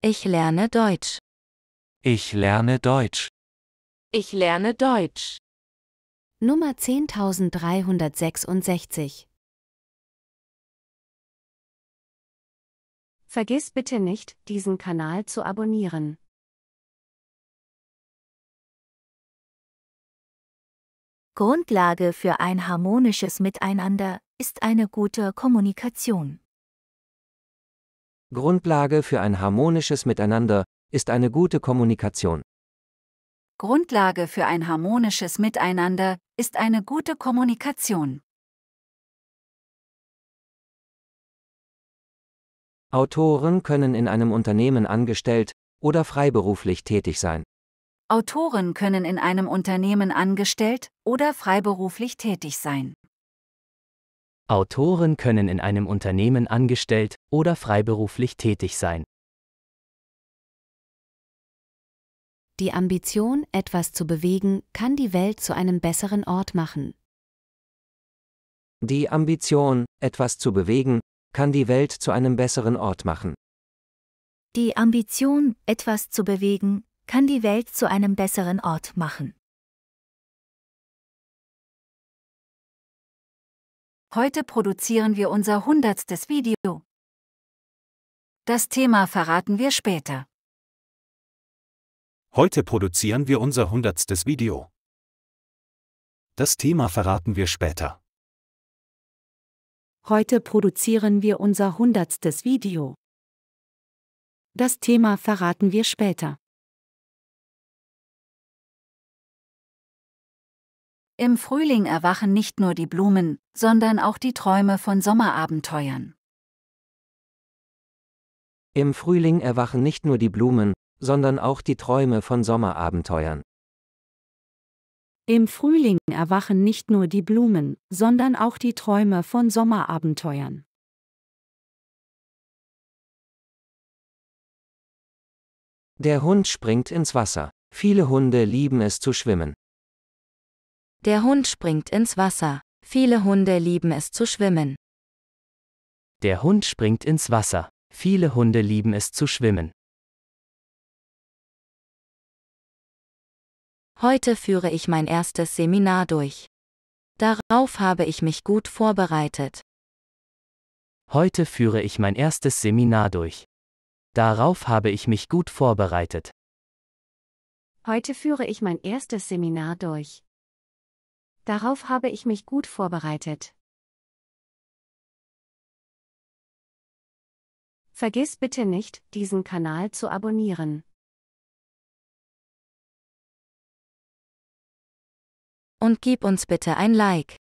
Ich lerne Deutsch. Ich lerne Deutsch. Ich lerne Deutsch. Nummer 10366. Vergiss bitte nicht, diesen Kanal zu abonnieren. Grundlage für ein harmonisches Miteinander ist eine gute Kommunikation. Grundlage für ein harmonisches Miteinander ist eine gute Kommunikation. Grundlage für ein harmonisches Miteinander ist eine gute Kommunikation. Autoren können in einem Unternehmen angestellt oder freiberuflich tätig sein. Autoren können in einem Unternehmen angestellt oder freiberuflich tätig sein. Autoren können in einem Unternehmen angestellt oder freiberuflich tätig sein. Die Ambition, etwas zu bewegen, kann die Welt zu einem besseren Ort machen. Die Ambition, etwas zu bewegen, kann die Welt zu einem besseren Ort machen. Die Ambition, etwas zu bewegen, kann die Welt zu einem besseren Ort machen. Heute produzieren wir unser hundertstes Video. Das Thema verraten wir später. Heute produzieren wir unser hundertstes Video. Das Thema verraten wir später. Heute produzieren wir unser hundertstes Video. Das Thema verraten wir später. Im Frühling erwachen nicht nur die Blumen, sondern auch die Träume von Sommerabenteuern. Im Frühling erwachen nicht nur die Blumen, sondern auch die Träume von Sommerabenteuern. Im Frühling erwachen nicht nur die Blumen, sondern auch die Träume von Sommerabenteuern. Der Hund springt ins Wasser. Viele Hunde lieben es zu schwimmen. Der Hund springt ins Wasser. Viele Hunde lieben es zu schwimmen. Der Hund springt ins Wasser. Viele Hunde lieben es zu schwimmen. Heute führe ich mein erstes Seminar durch. Darauf habe ich mich gut vorbereitet. Heute führe ich mein erstes Seminar durch. Darauf habe ich mich gut vorbereitet. Heute führe ich mein erstes Seminar durch. Darauf habe ich mich gut vorbereitet. Vergiss bitte nicht, diesen Kanal zu abonnieren. Und gib uns bitte ein Like.